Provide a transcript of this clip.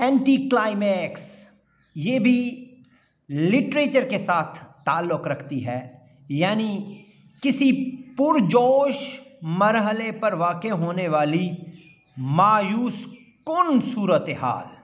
anti climax ये भी literature के साथ ताल्लुक़ रखती है यानी किसी पुरजोश मरहले पर वाक़ होने वाली मायूस कौन सूरत हाल